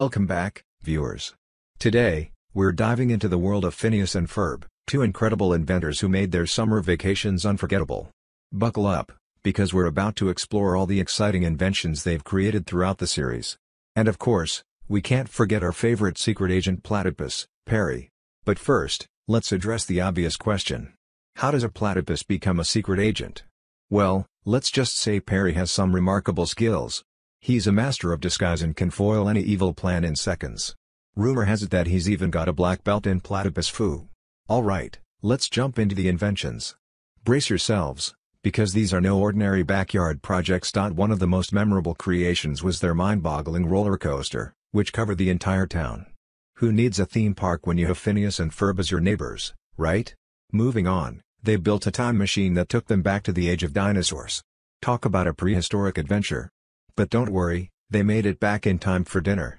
Welcome back, viewers. Today, we're diving into the world of Phineas and Ferb, two incredible inventors who made their summer vacations unforgettable. Buckle up, because we're about to explore all the exciting inventions they've created throughout the series. And of course, we can't forget our favorite secret agent platypus, Perry. But first, let's address the obvious question. How does a platypus become a secret agent? Well, let's just say Perry has some remarkable skills, He's a master of disguise and can foil any evil plan in seconds. Rumor has it that he's even got a black belt in platypus foo. Alright, let's jump into the inventions. Brace yourselves, because these are no ordinary backyard projects. One of the most memorable creations was their mind-boggling roller coaster, which covered the entire town. Who needs a theme park when you have Phineas and Ferb as your neighbors, right? Moving on, they built a time machine that took them back to the age of dinosaurs. Talk about a prehistoric adventure. But don't worry, they made it back in time for dinner.